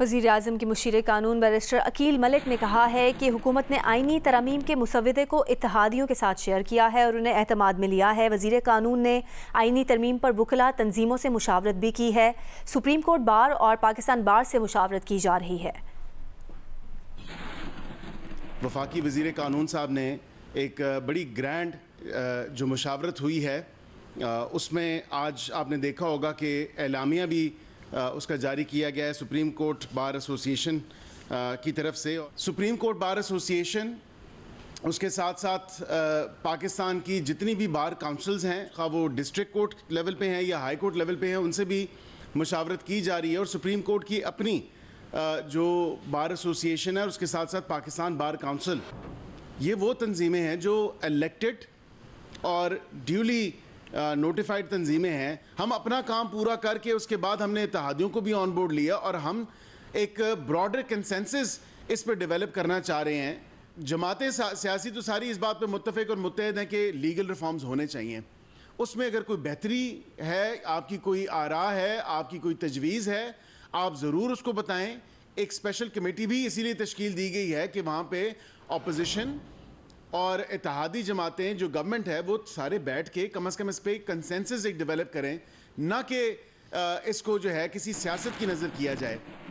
वजीर अजम के मुशीर कानून बैरिस्टर अकील मलिक ने कहा है कि हुकूमत ने आइनी तरमीम के मुसवदे को इतिहादियों के साथ शेयर किया है और उन्हें अहतमाद में लिया है वजीर कानून ने आइनी तरमीम पर वकला तंजीमों से मुशावरत भी की है सुप्रीम कोर्ट बार और पाकिस्तान बार से मुशावरत की जा रही है वफाकी वजीर कानून साहब ने एक बड़ी ग्रैंड जो मुशावरत हुई है उसमें आज आपने देखा होगा कि एलामिया भी उसका जारी किया गया है सुप्रीम कोर्ट बार एसोसिएशन की तरफ से सुप्रीम कोर्ट बार एसोसिएशन उसके साथ साथ पाकिस्तान की जितनी भी बार काउंसिल्स हैं खा वो डिस्ट्रिक्ट कोर्ट लेवल पे हैं या हाई कोर्ट लेवल पे हैं उनसे भी मुशावरत की जा रही है और सुप्रीम कोर्ट की अपनी जो बार एसोसिएशन है उसके साथ साथ पाकिस्तान बार काउंसिल ये वो तंजीमें हैं जो इलेक्टेड और ड्यूली नोटिफाइड तंजीमें हैं हम अपना काम पूरा करके उसके बाद हमने इतिहादियों को भी ऑन बोर्ड लिया और हम एक ब्रॉडर कंसेंसस इस पर डेवलप करना चाह रहे हैं जमातें सियासी तो सारी इस बात पर मुतफ़ और मुतहद हैं कि लीगल रिफॉर्म्स होने चाहिए उसमें अगर कोई बेहतरी है आपकी कोई आरा है आपकी कोई तजवीज़ है आप ज़रूर उसको बताएं एक स्पेशल कमेटी भी इसीलिए तश्कील दी गई है कि वहाँ पे अपोजिशन और इतिहादी जमातें जो गवर्नमेंट है वो सारे बैठ के कम अज़ कम इस पर कंसेंसस एक डेवलप करें ना कि इसको जो है किसी सियासत की नज़र किया जाए